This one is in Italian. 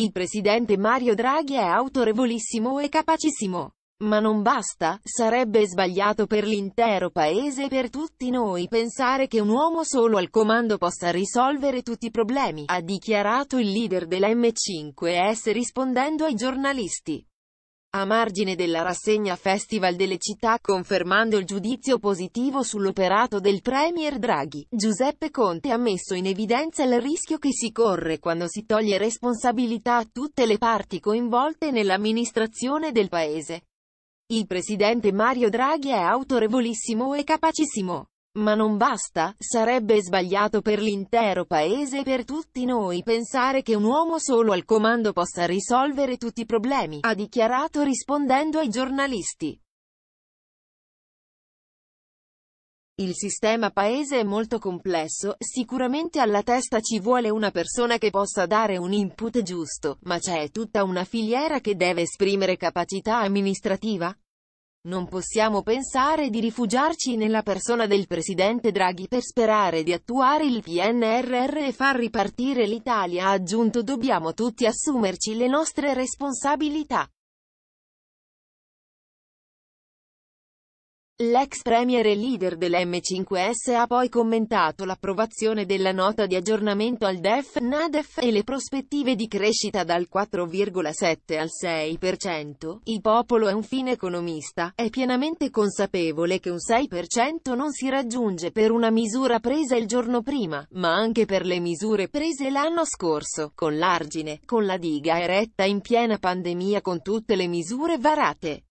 Il presidente Mario Draghi è autorevolissimo e capacissimo. Ma non basta, sarebbe sbagliato per l'intero paese e per tutti noi pensare che un uomo solo al comando possa risolvere tutti i problemi, ha dichiarato il leader della M5S rispondendo ai giornalisti a margine della rassegna Festival delle città confermando il giudizio positivo sull'operato del Premier Draghi, Giuseppe Conte ha messo in evidenza il rischio che si corre quando si toglie responsabilità a tutte le parti coinvolte nell'amministrazione del Paese. Il presidente Mario Draghi è autorevolissimo e capacissimo. Ma non basta, sarebbe sbagliato per l'intero paese e per tutti noi pensare che un uomo solo al comando possa risolvere tutti i problemi, ha dichiarato rispondendo ai giornalisti. Il sistema paese è molto complesso, sicuramente alla testa ci vuole una persona che possa dare un input giusto, ma c'è tutta una filiera che deve esprimere capacità amministrativa? Non possiamo pensare di rifugiarci nella persona del presidente Draghi per sperare di attuare il PNRR e far ripartire l'Italia, ha aggiunto dobbiamo tutti assumerci le nostre responsabilità. L'ex premier e leader dell'M5S ha poi commentato l'approvazione della nota di aggiornamento al DEF, NADEF, e le prospettive di crescita dal 4,7 al 6%. Il popolo è un fine economista, è pienamente consapevole che un 6% non si raggiunge per una misura presa il giorno prima, ma anche per le misure prese l'anno scorso, con l'argine, con la diga eretta in piena pandemia con tutte le misure varate.